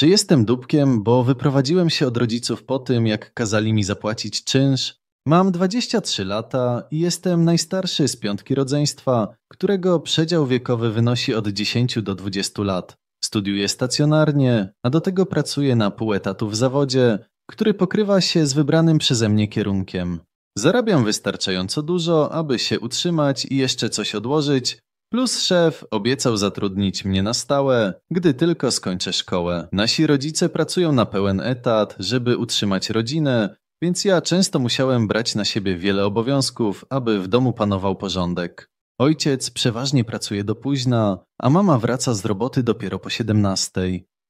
Czy jestem dupkiem, bo wyprowadziłem się od rodziców po tym, jak kazali mi zapłacić czynsz? Mam 23 lata i jestem najstarszy z piątki rodzeństwa, którego przedział wiekowy wynosi od 10 do 20 lat. Studiuję stacjonarnie, a do tego pracuję na pół etatu w zawodzie, który pokrywa się z wybranym przeze mnie kierunkiem. Zarabiam wystarczająco dużo, aby się utrzymać i jeszcze coś odłożyć, Plus szef obiecał zatrudnić mnie na stałe, gdy tylko skończę szkołę. Nasi rodzice pracują na pełen etat, żeby utrzymać rodzinę, więc ja często musiałem brać na siebie wiele obowiązków, aby w domu panował porządek. Ojciec przeważnie pracuje do późna, a mama wraca z roboty dopiero po 17.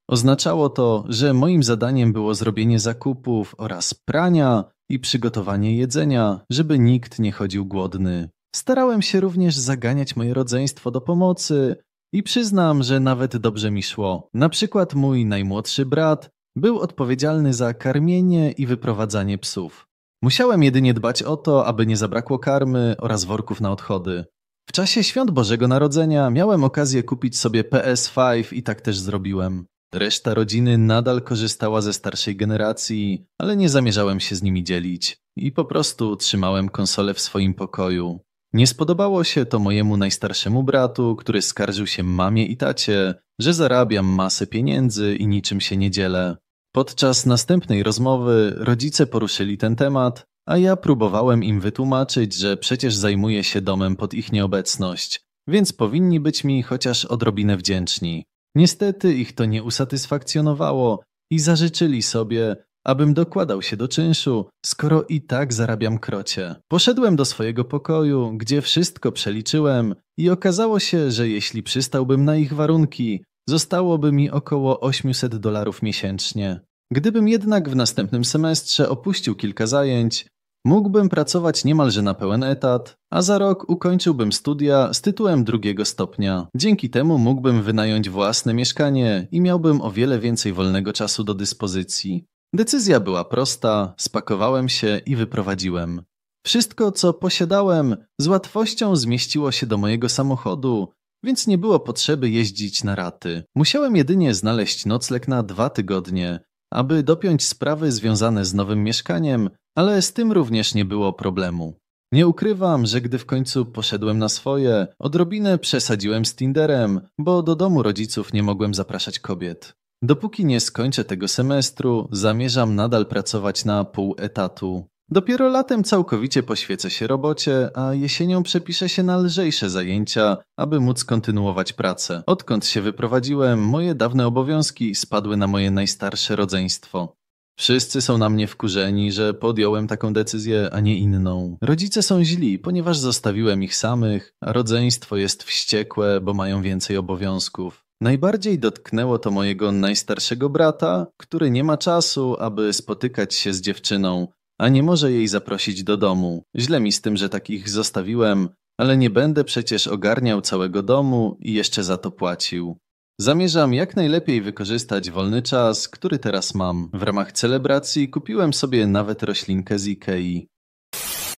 Oznaczało to, że moim zadaniem było zrobienie zakupów oraz prania i przygotowanie jedzenia, żeby nikt nie chodził głodny. Starałem się również zaganiać moje rodzeństwo do pomocy i przyznam, że nawet dobrze mi szło. Na przykład mój najmłodszy brat był odpowiedzialny za karmienie i wyprowadzanie psów. Musiałem jedynie dbać o to, aby nie zabrakło karmy oraz worków na odchody. W czasie świąt Bożego Narodzenia miałem okazję kupić sobie PS5 i tak też zrobiłem. Reszta rodziny nadal korzystała ze starszej generacji, ale nie zamierzałem się z nimi dzielić i po prostu trzymałem konsolę w swoim pokoju. Nie spodobało się to mojemu najstarszemu bratu, który skarżył się mamie i tacie, że zarabiam masę pieniędzy i niczym się nie dzielę. Podczas następnej rozmowy rodzice poruszyli ten temat, a ja próbowałem im wytłumaczyć, że przecież zajmuję się domem pod ich nieobecność, więc powinni być mi chociaż odrobinę wdzięczni. Niestety ich to nie usatysfakcjonowało i zażyczyli sobie, abym dokładał się do czynszu, skoro i tak zarabiam krocie. Poszedłem do swojego pokoju, gdzie wszystko przeliczyłem i okazało się, że jeśli przystałbym na ich warunki, zostałoby mi około 800 dolarów miesięcznie. Gdybym jednak w następnym semestrze opuścił kilka zajęć, mógłbym pracować niemalże na pełen etat, a za rok ukończyłbym studia z tytułem drugiego stopnia. Dzięki temu mógłbym wynająć własne mieszkanie i miałbym o wiele więcej wolnego czasu do dyspozycji. Decyzja była prosta, spakowałem się i wyprowadziłem. Wszystko, co posiadałem, z łatwością zmieściło się do mojego samochodu, więc nie było potrzeby jeździć na raty. Musiałem jedynie znaleźć nocleg na dwa tygodnie, aby dopiąć sprawy związane z nowym mieszkaniem, ale z tym również nie było problemu. Nie ukrywam, że gdy w końcu poszedłem na swoje, odrobinę przesadziłem z Tinderem, bo do domu rodziców nie mogłem zapraszać kobiet. Dopóki nie skończę tego semestru, zamierzam nadal pracować na pół etatu. Dopiero latem całkowicie poświęcę się robocie, a jesienią przepiszę się na lżejsze zajęcia, aby móc kontynuować pracę. Odkąd się wyprowadziłem, moje dawne obowiązki spadły na moje najstarsze rodzeństwo. Wszyscy są na mnie wkurzeni, że podjąłem taką decyzję, a nie inną. Rodzice są źli, ponieważ zostawiłem ich samych, a rodzeństwo jest wściekłe, bo mają więcej obowiązków. Najbardziej dotknęło to mojego najstarszego brata, który nie ma czasu, aby spotykać się z dziewczyną, a nie może jej zaprosić do domu. Źle mi z tym, że takich zostawiłem, ale nie będę przecież ogarniał całego domu i jeszcze za to płacił. Zamierzam jak najlepiej wykorzystać wolny czas, który teraz mam. W ramach celebracji kupiłem sobie nawet roślinkę z Ikei.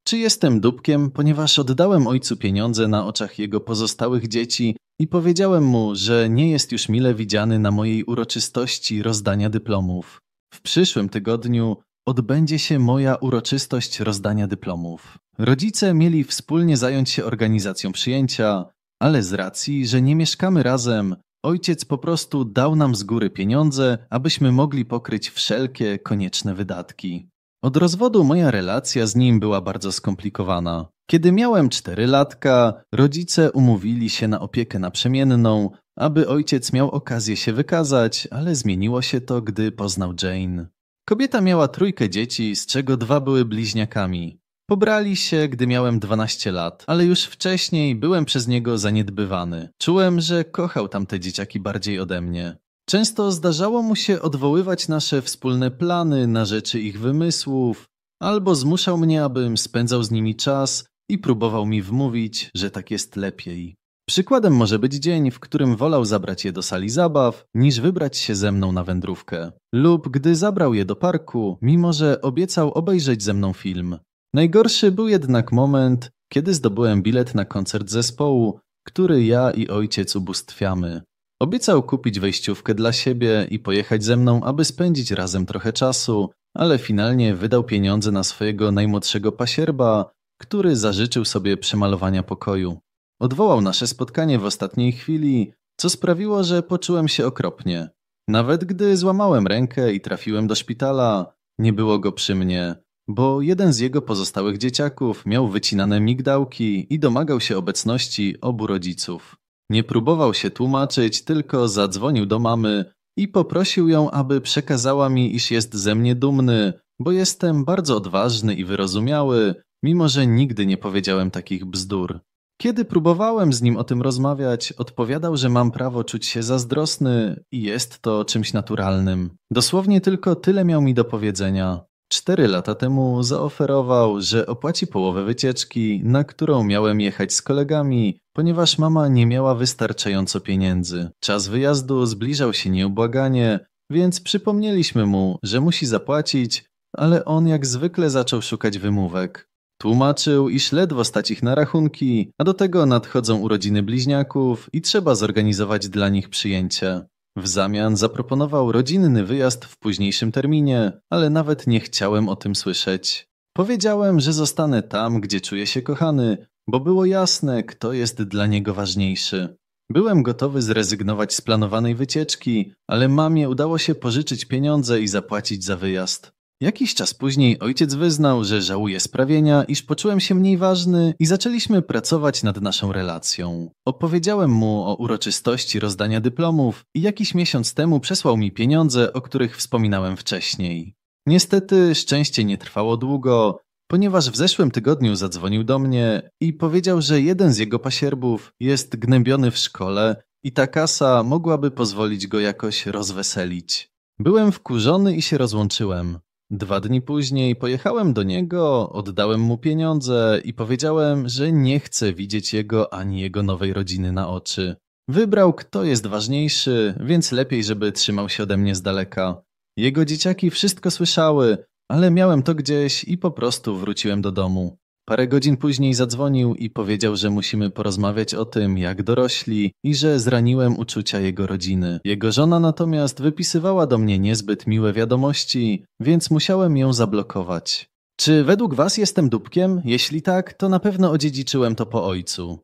Czy jestem dupkiem, ponieważ oddałem ojcu pieniądze na oczach jego pozostałych dzieci i powiedziałem mu, że nie jest już mile widziany na mojej uroczystości rozdania dyplomów. W przyszłym tygodniu odbędzie się moja uroczystość rozdania dyplomów. Rodzice mieli wspólnie zająć się organizacją przyjęcia, ale z racji, że nie mieszkamy razem, ojciec po prostu dał nam z góry pieniądze, abyśmy mogli pokryć wszelkie konieczne wydatki. Od rozwodu moja relacja z nim była bardzo skomplikowana. Kiedy miałem 4 latka, rodzice umówili się na opiekę naprzemienną, aby ojciec miał okazję się wykazać, ale zmieniło się to, gdy poznał Jane. Kobieta miała trójkę dzieci, z czego dwa były bliźniakami. Pobrali się, gdy miałem 12 lat, ale już wcześniej byłem przez niego zaniedbywany. Czułem, że kochał tamte dzieciaki bardziej ode mnie. Często zdarzało mu się odwoływać nasze wspólne plany na rzeczy ich wymysłów, albo zmuszał mnie, abym spędzał z nimi czas i próbował mi wmówić, że tak jest lepiej. Przykładem może być dzień, w którym wolał zabrać je do sali zabaw, niż wybrać się ze mną na wędrówkę, lub gdy zabrał je do parku, mimo że obiecał obejrzeć ze mną film. Najgorszy był jednak moment, kiedy zdobyłem bilet na koncert zespołu, który ja i ojciec ubóstwiamy. Obiecał kupić wejściówkę dla siebie i pojechać ze mną, aby spędzić razem trochę czasu, ale finalnie wydał pieniądze na swojego najmłodszego pasierba, który zażyczył sobie przemalowania pokoju. Odwołał nasze spotkanie w ostatniej chwili, co sprawiło, że poczułem się okropnie. Nawet gdy złamałem rękę i trafiłem do szpitala, nie było go przy mnie, bo jeden z jego pozostałych dzieciaków miał wycinane migdałki i domagał się obecności obu rodziców. Nie próbował się tłumaczyć, tylko zadzwonił do mamy i poprosił ją, aby przekazała mi, iż jest ze mnie dumny, bo jestem bardzo odważny i wyrozumiały, mimo że nigdy nie powiedziałem takich bzdur. Kiedy próbowałem z nim o tym rozmawiać, odpowiadał, że mam prawo czuć się zazdrosny i jest to czymś naturalnym. Dosłownie tylko tyle miał mi do powiedzenia. Cztery lata temu zaoferował, że opłaci połowę wycieczki, na którą miałem jechać z kolegami, Ponieważ mama nie miała wystarczająco pieniędzy, czas wyjazdu zbliżał się nieubłaganie, więc przypomnieliśmy mu, że musi zapłacić, ale on jak zwykle zaczął szukać wymówek. Tłumaczył, iż ledwo stać ich na rachunki, a do tego nadchodzą urodziny bliźniaków i trzeba zorganizować dla nich przyjęcie. W zamian zaproponował rodzinny wyjazd w późniejszym terminie, ale nawet nie chciałem o tym słyszeć. Powiedziałem, że zostanę tam, gdzie czuję się kochany, bo było jasne, kto jest dla niego ważniejszy. Byłem gotowy zrezygnować z planowanej wycieczki, ale mamie udało się pożyczyć pieniądze i zapłacić za wyjazd. Jakiś czas później ojciec wyznał, że żałuje sprawienia, iż poczułem się mniej ważny i zaczęliśmy pracować nad naszą relacją. Opowiedziałem mu o uroczystości rozdania dyplomów i jakiś miesiąc temu przesłał mi pieniądze, o których wspominałem wcześniej. Niestety szczęście nie trwało długo, ponieważ w zeszłym tygodniu zadzwonił do mnie i powiedział, że jeden z jego pasierbów jest gnębiony w szkole i ta kasa mogłaby pozwolić go jakoś rozweselić. Byłem wkurzony i się rozłączyłem. Dwa dni później pojechałem do niego, oddałem mu pieniądze i powiedziałem, że nie chcę widzieć jego ani jego nowej rodziny na oczy. Wybrał, kto jest ważniejszy, więc lepiej, żeby trzymał się ode mnie z daleka. Jego dzieciaki wszystko słyszały, ale miałem to gdzieś i po prostu wróciłem do domu. Parę godzin później zadzwonił i powiedział, że musimy porozmawiać o tym, jak dorośli i że zraniłem uczucia jego rodziny. Jego żona natomiast wypisywała do mnie niezbyt miłe wiadomości, więc musiałem ją zablokować. Czy według was jestem dupkiem? Jeśli tak, to na pewno odziedziczyłem to po ojcu.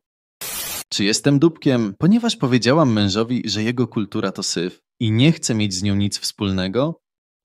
Czy jestem dupkiem? Ponieważ powiedziałam mężowi, że jego kultura to syf i nie chcę mieć z nią nic wspólnego,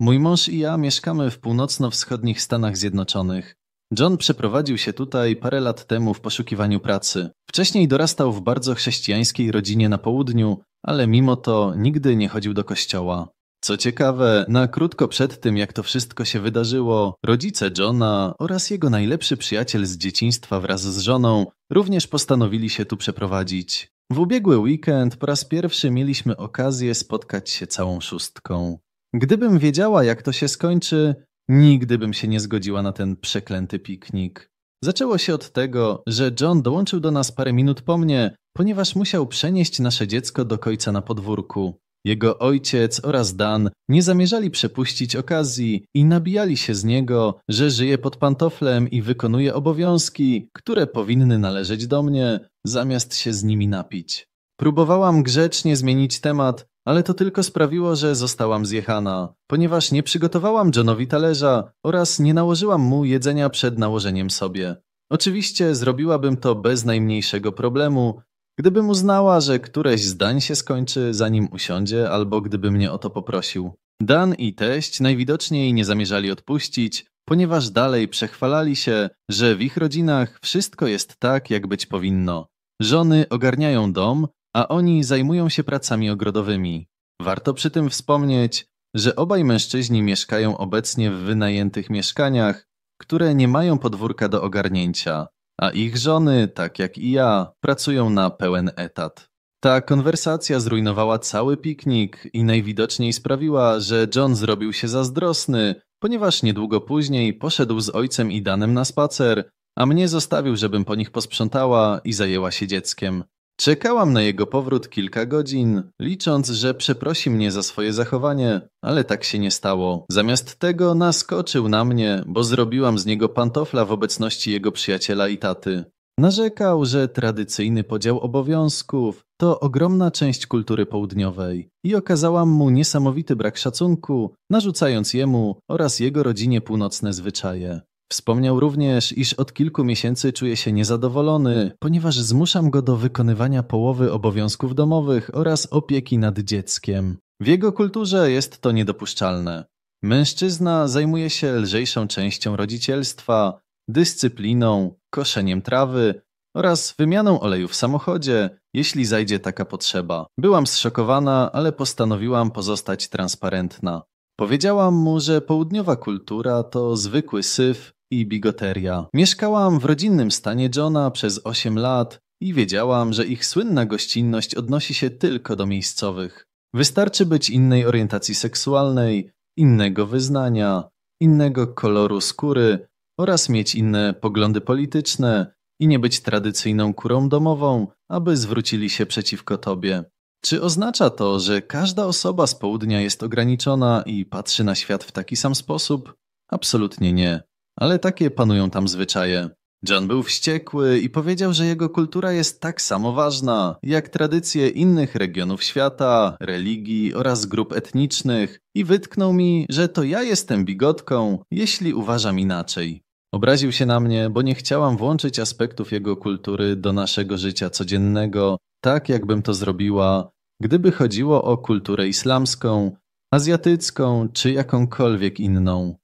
Mój mąż i ja mieszkamy w północno-wschodnich Stanach Zjednoczonych. John przeprowadził się tutaj parę lat temu w poszukiwaniu pracy. Wcześniej dorastał w bardzo chrześcijańskiej rodzinie na południu, ale mimo to nigdy nie chodził do kościoła. Co ciekawe, na krótko przed tym, jak to wszystko się wydarzyło, rodzice Johna oraz jego najlepszy przyjaciel z dzieciństwa wraz z żoną również postanowili się tu przeprowadzić. W ubiegły weekend po raz pierwszy mieliśmy okazję spotkać się całą szóstką. Gdybym wiedziała, jak to się skończy, nigdy bym się nie zgodziła na ten przeklęty piknik. Zaczęło się od tego, że John dołączył do nas parę minut po mnie, ponieważ musiał przenieść nasze dziecko do końca na podwórku. Jego ojciec oraz Dan nie zamierzali przepuścić okazji i nabijali się z niego, że żyje pod pantoflem i wykonuje obowiązki, które powinny należeć do mnie, zamiast się z nimi napić. Próbowałam grzecznie zmienić temat, ale to tylko sprawiło, że zostałam zjechana, ponieważ nie przygotowałam Johnowi talerza oraz nie nałożyłam mu jedzenia przed nałożeniem sobie. Oczywiście zrobiłabym to bez najmniejszego problemu, gdybym uznała, że któreś z dań się skończy, zanim usiądzie, albo gdyby mnie o to poprosił. Dan i teść najwidoczniej nie zamierzali odpuścić, ponieważ dalej przechwalali się, że w ich rodzinach wszystko jest tak, jak być powinno. Żony ogarniają dom, a oni zajmują się pracami ogrodowymi. Warto przy tym wspomnieć, że obaj mężczyźni mieszkają obecnie w wynajętych mieszkaniach, które nie mają podwórka do ogarnięcia, a ich żony, tak jak i ja, pracują na pełen etat. Ta konwersacja zrujnowała cały piknik i najwidoczniej sprawiła, że John zrobił się zazdrosny, ponieważ niedługo później poszedł z ojcem i Danem na spacer, a mnie zostawił, żebym po nich posprzątała i zajęła się dzieckiem. Czekałam na jego powrót kilka godzin, licząc, że przeprosi mnie za swoje zachowanie, ale tak się nie stało. Zamiast tego naskoczył na mnie, bo zrobiłam z niego pantofla w obecności jego przyjaciela i taty. Narzekał, że tradycyjny podział obowiązków to ogromna część kultury południowej i okazałam mu niesamowity brak szacunku, narzucając jemu oraz jego rodzinie północne zwyczaje. Wspomniał również, iż od kilku miesięcy czuje się niezadowolony, ponieważ zmuszam go do wykonywania połowy obowiązków domowych oraz opieki nad dzieckiem. W jego kulturze jest to niedopuszczalne. Mężczyzna zajmuje się lżejszą częścią rodzicielstwa, dyscypliną, koszeniem trawy oraz wymianą oleju w samochodzie, jeśli zajdzie taka potrzeba. Byłam zszokowana, ale postanowiłam pozostać transparentna. Powiedziałam mu, że południowa kultura to zwykły syf, i bigoteria. Mieszkałam w rodzinnym stanie Johna przez 8 lat i wiedziałam, że ich słynna gościnność odnosi się tylko do miejscowych. Wystarczy być innej orientacji seksualnej, innego wyznania, innego koloru skóry oraz mieć inne poglądy polityczne i nie być tradycyjną kurą domową, aby zwrócili się przeciwko tobie. Czy oznacza to, że każda osoba z południa jest ograniczona i patrzy na świat w taki sam sposób? Absolutnie nie. Ale takie panują tam zwyczaje. John był wściekły i powiedział, że jego kultura jest tak samo ważna jak tradycje innych regionów świata, religii oraz grup etnicznych i wytknął mi, że to ja jestem bigotką, jeśli uważam inaczej. Obraził się na mnie, bo nie chciałam włączyć aspektów jego kultury do naszego życia codziennego, tak jakbym to zrobiła, gdyby chodziło o kulturę islamską, azjatycką czy jakąkolwiek inną.